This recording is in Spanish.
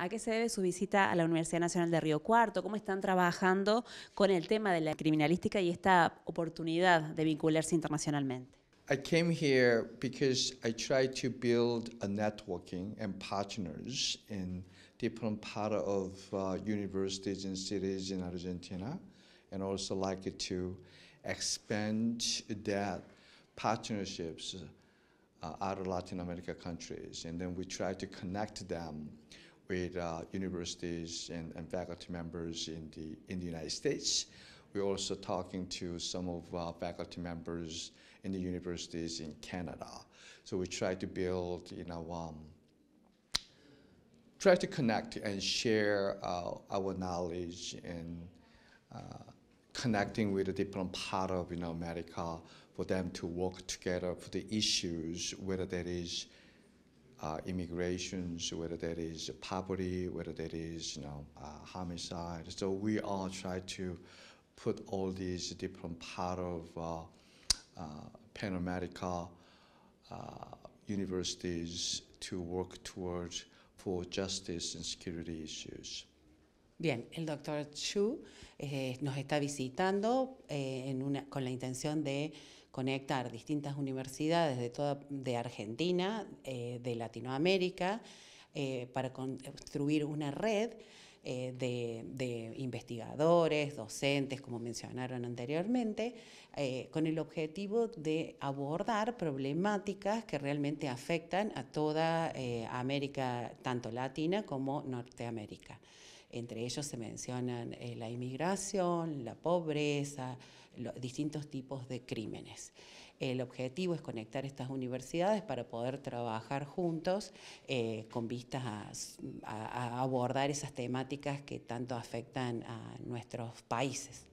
¿A qué se debe su visita a la Universidad Nacional de Río Cuarto? ¿Cómo están trabajando con el tema de la criminalística y esta oportunidad de vincularse internacionalmente? I came here because I try to build a networking and partners in different part of uh, universities and cities in Argentina, and also like to expand that partnerships uh, other Latin America countries, and then we try to connect them with uh, universities and, and, faculty members in the, in the United States. We're also talking to some of our uh, faculty members in the universities in Canada. So we try to build, you know, um, try to connect and share uh, our knowledge and uh, connecting with the different part of, you know, America for them to work together for the issues, whether that is uh, immigrations, whether that is poverty, whether that is you know uh, homicide. So we all try to put all these different part of uh, uh pan American uh, universities to work towards for justice and security issues. Bien, el doctor Chu eh, nos está visitando eh, con la intención de conectar distintas universidades de, toda, de Argentina, eh, de Latinoamérica, para construir una red eh, de, investigadores, docentes, como mencionaron anteriormente, eh, con el objetivo de abordar problemáticas que realmente afectan a toda eh, América, tanto latina como Norteamérica. Entre ellos se mencionan la inmigración, la pobreza, distintos tipos de crímenes. El objetivo es conectar estas universidades para poder trabajar juntos eh, con vistas a abordar esas temáticas que tanto afectan a nuestros países.